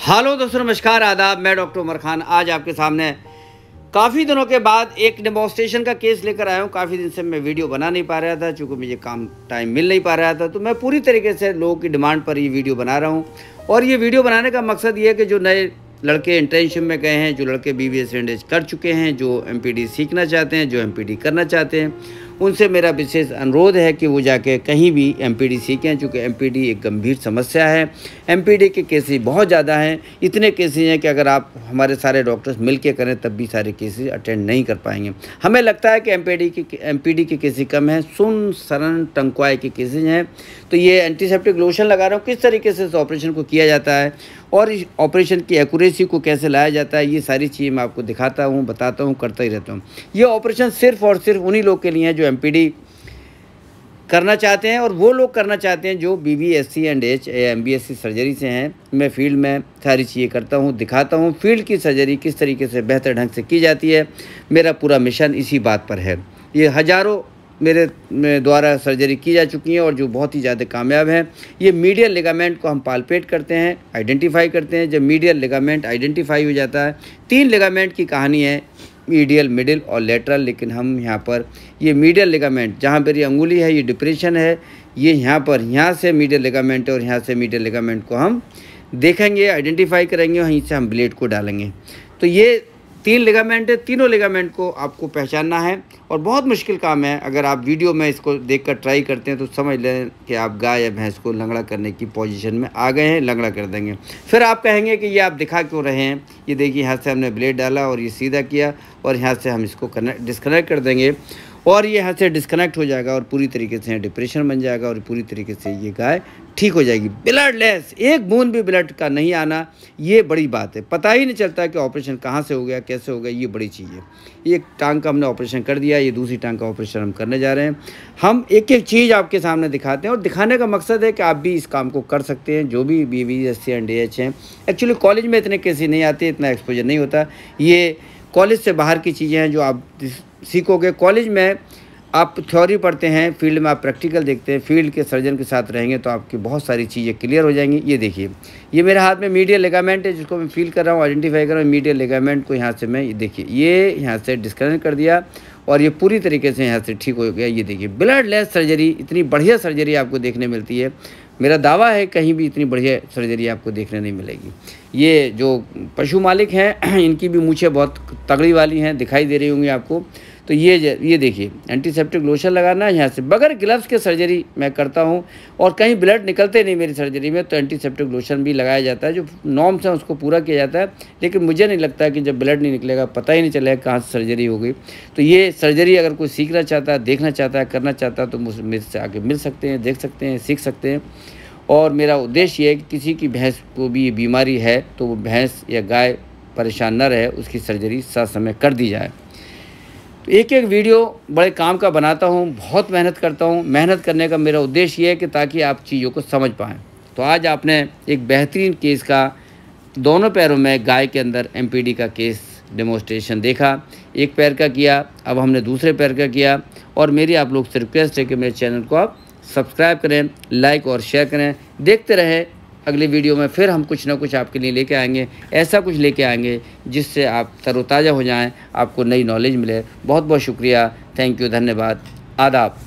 hello दोस्तों नमस्कार आदाब मैं डॉक्टर उमर खान आज आपके सामने काफ़ी दिनों के बाद एक डेमोस्ट्रेशन का केस लेकर आया हूँ काफ़ी दिन से मैं वीडियो बना नहीं पा रहा था चूँकि मुझे काम टाइम मिल नहीं पा रहा था तो मैं पूरी तरीके से लोगों की डिमांड पर ये वीडियो बना रहा हूँ और ये वीडियो बनाने का मकसद ये है कि जो नए लड़के इंटर्नशिप में गए हैं जो लड़के बी बी एस कर चुके हैं जो एम सीखना चाहते हैं जो एम करना चाहते हैं उनसे मेरा विशेष अनुरोध है कि वो जाके कहीं भी एम सीखें चूँकि एम एक गंभीर समस्या है एम के केसेज बहुत ज़्यादा हैं इतने केसेज हैं कि अगर आप हमारे सारे डॉक्टर्स मिल के करें तब भी सारे केसेज अटेंड नहीं कर पाएंगे हमें लगता है कि एम के एम के केसेज कम हैं सुन सरन टंकवाए के केसेज हैं तो ये एंटीसेप्टिक लोशन लगा रहा हूँ किस तरीके से इस ऑपरेशन को किया जाता है और इस ऑपरेशन की एक्यूरेसी को कैसे लाया जाता है ये सारी चीज़ें मैं आपको दिखाता हूँ बताता हूँ करता ही रहता हूँ ये ऑपरेशन सिर्फ और सिर्फ उन्हीं लोग के लिए हैं जो एम करना चाहते हैं और वो लोग करना चाहते हैं जो B B S C and H M B S C surgery से हैं मैं फील्ड में सारी चीज़ें करता हूँ दिखाता हूँ फील्ड की सर्जरी किस तरीके से बेहतर ढंग से की जाती है मेरा पूरा मिशन इसी बात पर है ये हज़ारों मेरे द्वारा सर्जरी की जा चुकी है और जो बहुत ही ज़्यादा कामयाब हैं ये मीडियल लिगामेंट को हम पालपेट करते हैं आइडेंटिफाई करते हैं जब मीडियल लिगामेंट आइडेंटिफाई हो जाता है तीन लिगामेंट की कहानी है मीडियल मिडिल और लेटरल लेकिन हम यहाँ पर ये मीडियल लिगामेंट जहाँ पर ये अंगुली है ये डिप्रेशन है ये यहाँ पर यहाँ से मीडियल लिगामेंट और यहाँ से मीडियल लिगामेंट को हम देखेंगे आइडेंटिफाई करेंगे वहीं से हम ब्लेड को डालेंगे तो ये तीन लिगामेंट है तीनों लिगामेंट को आपको पहचानना है और बहुत मुश्किल काम है अगर आप वीडियो में इसको देख कर ट्राई करते हैं तो समझ लें कि आप गाय या भैंस को लंगड़ा करने की पोजीशन में आ गए हैं लंगड़ा कर देंगे फिर आप कहेंगे कि ये आप दिखा क्यों रहे हैं ये देखिए यहाँ से हमने ब्लेड डाला और ये सीधा किया और यहाँ से हम इसको डिस्कनेक्ट कर देंगे और ये यहाँ से डिस्कनेक्ट हो जाएगा और पूरी तरीके से डिप्रेशन बन जाएगा और पूरी तरीके से ये गाय ठीक हो जाएगी ब्लड लेस एक बूंद भी ब्लड का नहीं आना ये बड़ी बात है पता ही नहीं चलता कि ऑपरेशन कहाँ से हो गया कैसे हो गया ये बड़ी चीज़ है एक टांग का हमने ऑपरेशन कर दिया ये दूसरी टांग का ऑपरेशन हम करने जा रहे हैं हम एक एक चीज़ आपके सामने दिखाते हैं और दिखाने का मकसद है कि आप भी इस काम को कर सकते हैं जो भी B V S C and D H हैं एक्चुअली कॉलेज में इतने केसेज नहीं आते इतना एक्सपोजर नहीं होता ये कॉलेज से बाहर की चीज़ें हैं जो आप सीखोगे कॉलेज में आप थ्योरी पढ़ते हैं फील्ड में आप प्रैक्टिकल देखते हैं फील्ड के सर्जन के साथ रहेंगे तो आपकी बहुत सारी चीज़ें क्लियर हो जाएंगी ये देखिए ये मेरे हाथ में मीडिया लेगामेंट है जिसको मैं फील कर रहा हूँ आइडेंटिफाई कर रहा हूँ मीडिया लेगामेंट को यहाँ से मैं ये देखिए ये यहाँ से डिस्कनेक्ट कर दिया और ये पूरी तरीके से यहाँ से ठीक हो गया ये देखिए ब्लड लेस सर्जरी इतनी बढ़िया सर्जरी आपको देखने मिलती है मेरा दावा है कहीं भी इतनी बढ़िया सर्जरी आपको देखने नहीं मिलेगी ये जो पशु मालिक हैं इनकी भी मूछें बहुत तगड़ी वाली हैं दिखाई दे रही होंगी आपको तो ये ये देखिए एंटीसेप्टिक लोशन लगाना है यहाँ से बगैर ग्लव्स के सर्जरी मैं करता हूँ और कहीं ब्लड निकलते नहीं मेरी सर्जरी में तो एंटीसेप्टिक लोशन भी लगाया जाता है जो नॉर्म्स हैं उसको पूरा किया जाता है लेकिन मुझे नहीं लगता कि जब ब्लड नहीं निकलेगा पता ही नहीं चलेगा कहाँ से सर्जरी हो गई तो ये सर्जरी अगर कोई सीखना चाहता है देखना चाहता है करना चाहता है तो मेरे से आगे मिल सकते हैं देख सकते हैं सीख सकते हैं और मेरा उद्देश्य है कि किसी की भैंस को भी ये बीमारी है तो वो भैंस या गाय परेशान न रहे उसकी सर्जरी समय कर दी जाए तो एक एक वीडियो बड़े काम का बनाता हूँ बहुत मेहनत करता हूँ मेहनत करने का मेरा उद्देश्य ये है कि ताकि आप चीज़ों को समझ पाएँ तो आज आपने एक बेहतरीन केस का दोनों पैरों में गाय के अंदर एम का केस डेमोस्ट्रेशन देखा एक पैर का किया अब हमने दूसरे पैर का किया और मेरी आप लोग से रिक्वेस्ट है कि मेरे चैनल को आप सब्सक्राइब करें लाइक और शेयर करें देखते रहें अगले वीडियो में फिर हम कुछ ना कुछ आपके लिए लेके आएंगे ऐसा कुछ लेके आएंगे जिससे आप तरोताज़ा हो जाएं आपको नई नॉलेज मिले बहुत बहुत शुक्रिया थैंक यू धन्यवाद आदाब